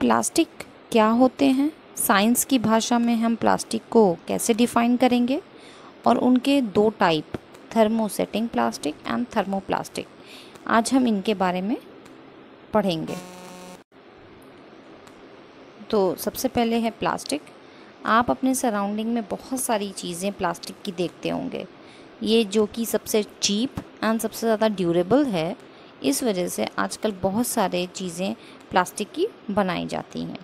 plastic क्या होते हैं साइंस की भाषा में हम प्लास्टिक को कैसे डिफाइन करेंगे और उनके दो type thermosetting plastic and thermoplastic आज हम इनके बारे में पढ़ेंगे तो सबसे पहले है प्लास्टिक आप अपने सराउंडिंग में बहुत सारी चीज़ें प्लास्टिक की देखते होंगे ये जो कि सबसे चीप एंड सबसे ज़्यादा ड्यूरेबल है इस वजह से आजकल बहुत सारे चीज़ें प्लास्टिक की बनाई जाती हैं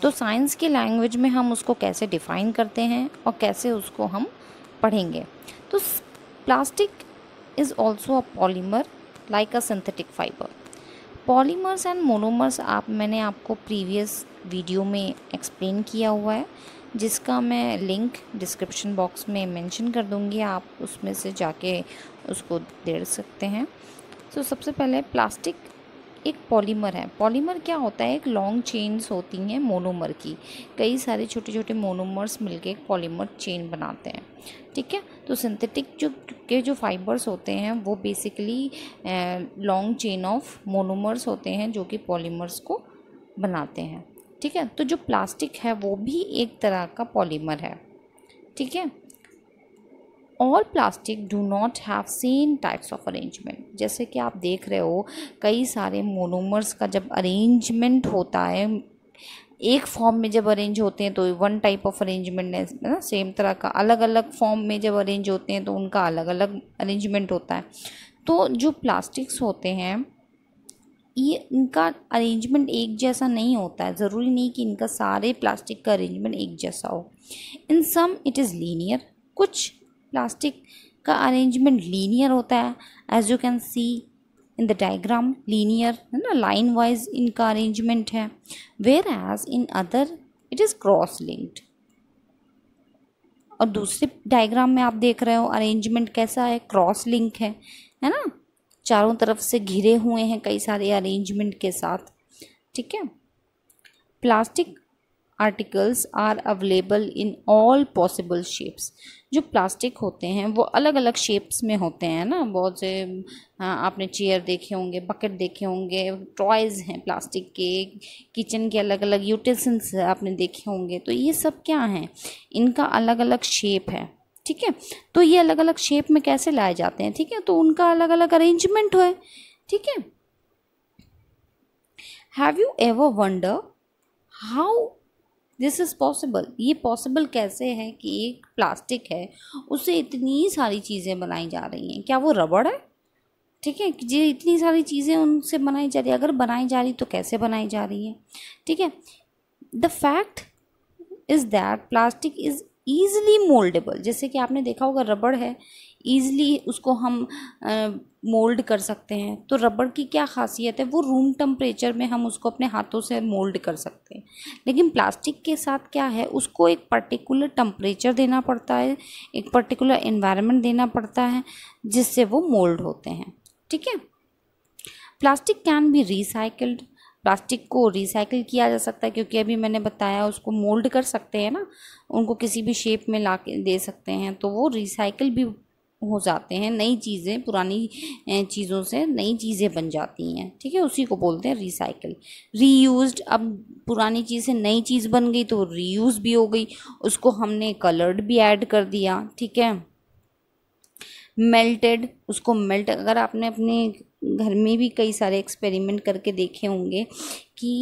तो साइंस की लैंग्वेज में हम उसको कैसे डिफ़ाइन करते हैं और कैसे उसको हम पढ़ेंगे तो plastic is also a polymer like a synthetic fibre polymers and monomers आप मैंने आपको प्रीवियस वीडियो में एक्सप्लेन किया हुआ है जिसका मैं लिंक डिस्क्रिप्शन बॉक्स में मेंशन कर दूंगी आप उसमें से जाके उसको देख सकते हैं तो सबसे पहले प्लास्टिक एक पॉलीमर है पॉलीमर क्या होता है एक लॉन्ग चेन्स होती हैं मोनोमर की कई सारे छोटे छोटे मोनोमर्स मिलके एक पॉलीमर चेन बनाते हैं ठीक है तो सिंथेटिक जो के जो फाइबर्स होते हैं वो basically long chain of monomers होते हैं जो कि पॉलीमर्स को बनाते हैं ठीक है तो जो प्लास्टिक है वो भी एक तरह का पॉलीमर है ठीक है all plastic do not have same types of arrangement जैसे कि आप देख रहे हो कई सारे मोनोमर्स का जब अरेंजमेंट होता है एक फॉर्म में जब अरेंज होते हैं तो वन टाइप ऑफ अरेंजमेंट है ना सेम तरह का अलग अलग फॉर्म में जब अरेंज होते हैं तो उनका अलग अलग अरेंजमेंट होता है तो जो प्लास्टिक्स होते हैं ये इनका अरेंजमेंट एक जैसा नहीं होता है ज़रूरी नहीं कि इनका सारे प्लास्टिक का अरेंजमेंट एक जैसा हो in some it is linear कुछ प्लास्टिक का अरेंजमेंट लीनियर होता है as you can see in the diagram linear है ना लाइन वाइज इनका अरेंजमेंट है whereas in other it is cross linked और दूसरे डायग्राम में आप देख रहे हो अरेंजमेंट कैसा है क्रॉस लिंक है है ना चारों तरफ से घिरे हुए हैं कई सारे अरेंजमेंट के साथ ठीक है plastic articles are available in all possible shapes जो प्लास्टिक होते हैं वो अलग अलग शेप्स में होते हैं ना बहुत से हाँ, आपने चेयर देखे होंगे बकेट देखे होंगे टॉयज़ हैं प्लास्टिक के किचन के अलग अलग यूटेंसिल्स आपने देखे होंगे तो ये सब क्या हैं इनका अलग अलग शेप है ठीक है तो ये अलग अलग शेप में कैसे लाए जाते हैं ठीक है तो उनका अलग अलग अरेंजमेंट हो ठीक है have you ever wonder how this is possible ये पॉसिबल कैसे है कि एक प्लास्टिक है उससे इतनी सारी चीज़ें बनाई जा रही हैं क्या वो रबड़ है ठीक है जी इतनी सारी चीज़ें उनसे बनाई जा रही है अगर बनाई जा रही तो कैसे बनाई जा रही है ठीक है the fact is that plastic is easily mouldable जैसे कि आपने देखा होगा रबड़ है ईज़िली उसको हम मोल्ड कर सकते हैं तो रबड़ की क्या खासियत है वो रूम टम्परेचर में हम उसको अपने हाथों से मोल्ड कर सकते हैं लेकिन प्लास्टिक के साथ क्या है उसको एक पर्टिकुलर टम्परेचर देना पड़ता है एक पर्टिकुलर इन्वायरमेंट देना पड़ता है जिससे वो मोल्ड होते हैं ठीक है plastic can be recycled plastic को रिसाइकिल किया जा सकता है क्योंकि अभी मैंने बताया उसको मोल्ड कर सकते हैं ना उनको किसी भी शेप में ला के दे सकते हैं तो वो रिसाइकिल भी हो जाते हैं नई चीज़ें पुरानी चीज़ों से नई चीज़ें बन जाती हैं ठीक है उसी को बोलते हैं रिसाइकिल रीयूज्ड अब पुरानी चीज़ से नई चीज़ बन गई तो रीयूज़ भी हो गई उसको हमने कलर्ड भी ऐड कर दिया ठीक है मेल्टेड उसको मेल्ट अगर आपने अपने घर में भी कई सारे एक्सपेरिमेंट करके देखे होंगे कि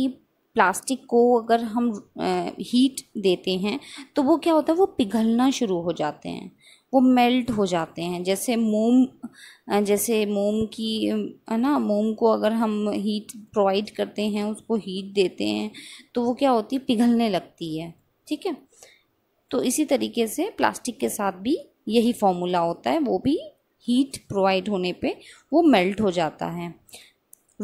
प्लास्टिक को अगर हम हीट देते हैं तो वो क्या होता है वो पिघलना शुरू हो जाते हैं वो मेल्ट हो जाते हैं जैसे मोम जैसे मोम की है ना मोम को अगर हम हीट प्रोवाइड करते हैं उसको हीट देते हैं तो वो क्या होती है पिघलने लगती है ठीक है तो इसी तरीके से प्लास्टिक के साथ भी यही फॉर्मूला होता है वो भी हीट प्रोवाइड होने पे वो मेल्ट हो जाता है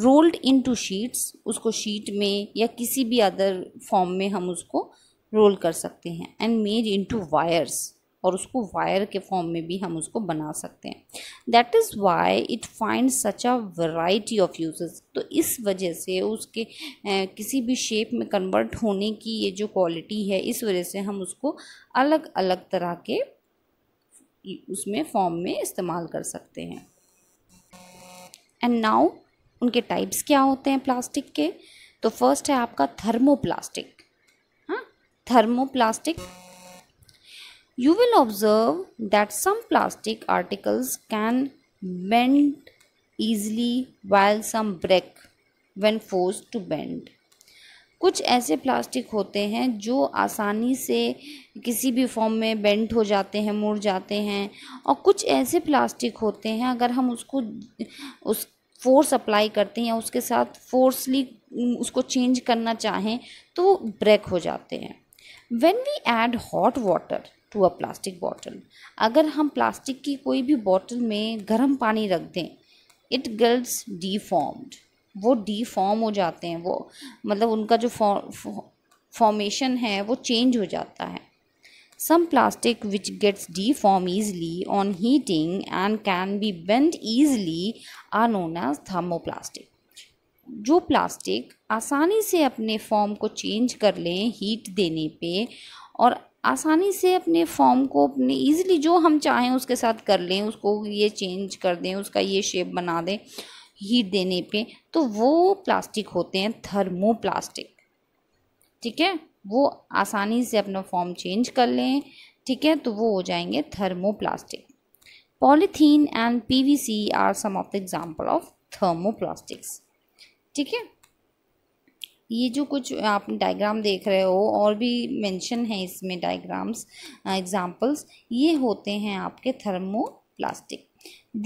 रोल्ड इन टू शीट्स उसको शीट में या किसी भी अदर फॉर्म में हम उसको रोल कर सकते हैं and made into wires और उसको वायर के फॉर्म में भी हम उसको बना सकते हैं that is why it find such a variety of uses तो इस वजह से उसके ए, किसी भी शेप में कन्वर्ट होने की ये जो क्वालिटी है इस वजह से हम उसको अलग अलग तरह के उसमें फॉर्म में इस्तेमाल कर सकते हैं एंड नाउ उनके टाइप्स क्या होते हैं प्लास्टिक के तो फर्स्ट है आपका thermoplastic thermoplastic you will observe that some plastic articles can bend easily while some break when force to bend कुछ ऐसे प्लास्टिक होते हैं जो आसानी से किसी भी फॉर्म में बेंट हो जाते हैं मुड़ जाते हैं और कुछ ऐसे प्लास्टिक होते हैं अगर हम उसको उस फोर्स अप्लाई करते हैं या उसके साथ फोर्सली उसको चेंज करना चाहें तो ब्रेक हो जाते हैं when we add hot water to a plastic bottle अगर हम प्लास्टिक की कोई भी बॉटल में गर्म पानी रख दें इट गर्ल्स डीफॉर्म्ड वो डिफॉर्म हो जाते हैं वो मतलब उनका जो फॉर्मेशन है वो चेंज हो जाता है which gets deform deformed on heating and can be be easily are known as thermoplastic जो प्लास्टिक आसानी से अपने फॉर्म को चेंज कर लें हीट देने पे और आसानी से अपने फॉर्म को अपने ईजिली जो हम चाहें उसके साथ कर लें उसको ये चेंज कर दें उसका ये शेप बना दें हीट देने पे तो वो प्लास्टिक होते हैं थर्मोप्लास्टिक ठीक है वो आसानी से अपना फॉर्म चेंज कर लें ठीक है तो वो हो जाएंगे thermoplastic polythene and PVC are some of the example of thermoplastics ठीक है ये जो कुछ आप डायग्राम देख रहे हो और भी मेंशन है इसमें डायग्राम्स एग्जांपल्स uh, ये होते हैं आपके thermoplastic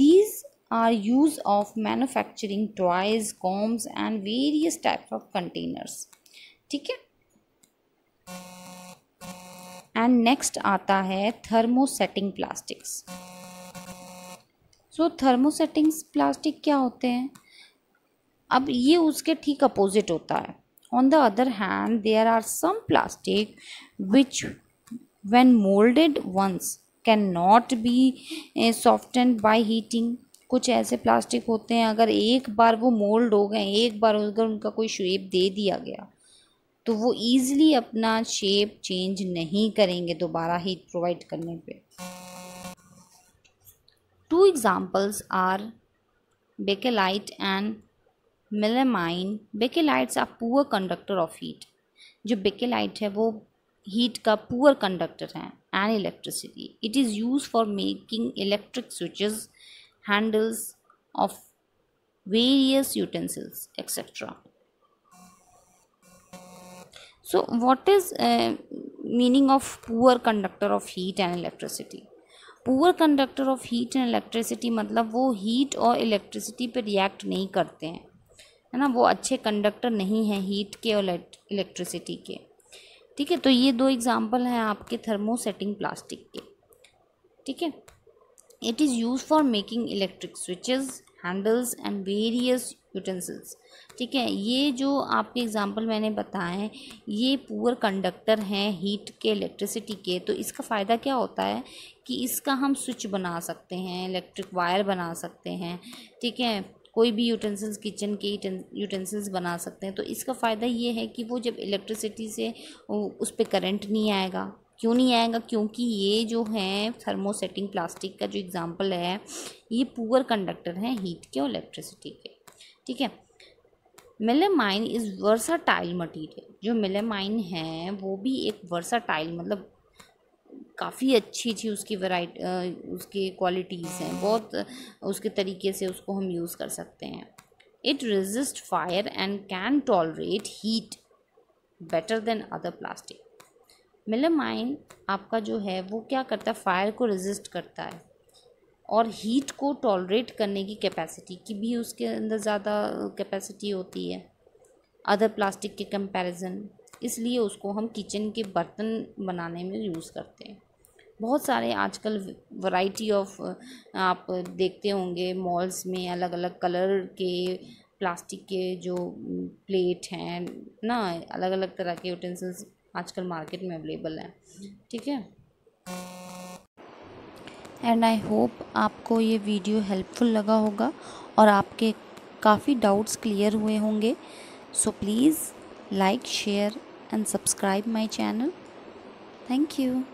these are use of manufacturing toys combs and various type of containers ठीक है एंड नेक्स्ट आता है thermosetting plastics so thermosettings plastic क्या होते हैं अब ये उसके ठीक अपोजिट होता है on the other hand there are some plastic which when moulded once can not be soft and by heating कुछ ऐसे प्लास्टिक होते हैं अगर एक बार वो मोल्ड हो गए एक बार अगर उनका कोई शेप दे दिया गया तो वो ईज़िली अपना शेप चेंज नहीं करेंगे दोबारा हीट प्रोवाइड करने पे two examples are bakelite and melamine bakelites are poor conductor of heat जो बेकेलाइट है वो हीट का पुअर कंडक्टर है and electricity it is use for making electric switches handles of various utensils etc so what is uh, meaning of poor conductor of heat and electricity poor conductor of heat and electricity मतलब वो heat और electricity पे react नहीं करते हैं है ना वो अच्छे कंडक्टर नहीं हैं हीट के और इलेक्ट्रिसिटी के ठीक है तो ये दो एग्ज़ाम्पल हैं आपके थर्मोसेटिंग प्लास्टिक के ठीक है It is used for making electric switches, handles and various utensils ठीक है ये जो आपके एग्जांपल मैंने बताए हैं ये पुअर कंडक्टर हैं हीट के इलेक्ट्रिसिटी के तो इसका फ़ायदा क्या होता है कि इसका हम स्विच बना सकते हैं इलेक्ट्रिक वायर बना सकते हैं ठीक है कोई भी यूटेंसिल्स किचन के यूटेंसिल्स बना सकते हैं तो इसका फ़ायदा ये है कि वो जब इलेक्ट्रिसिटी से उस पर करंट नहीं आएगा क्यों नहीं आएगा क्योंकि ये जो है थर्मोसेटिंग प्लास्टिक का जो एग्ज़ाम्पल है ये पुअर कंडक्टर हैं हीट के और इलेक्ट्रिसिटी के ठीक है मेलेमाइन इज़ वर्साटाइल मटीरियल जो मेलेमाइन है वो भी एक वर्साटाइल मतलब काफ़ी अच्छी अच्छी उसकी वराइट उसकी क्वालिटीज़ हैं बहुत उसके तरीके से उसको हम यूज़ कर सकते हैं it resist fire and can tolerate heat better than other plastic melamine आपका जो है वो क्या करता है फायर को रेजिस्ट करता है और हीट को टॉलरेट करने की कैपेसिटी की भी उसके अंदर ज़्यादा कैपेसिटी होती है अदर प्लास्टिक के कंपैरिजन इसलिए उसको हम किचन के बर्तन बनाने में यूज़ करते हैं बहुत सारे आजकल वैरायटी ऑफ आप देखते होंगे मॉल्स में अलग अलग कलर के प्लास्टिक के जो प्लेट हैं ना अलग अलग तरह के यूटेंसिल्स आजकल मार्केट में अवेलेबल हैं ठीक है एंड आई होप आपको ये वीडियो हेल्पफुल लगा होगा और आपके काफ़ी डाउट्स क्लियर हुए होंगे so please like share and subscribe my channel thank you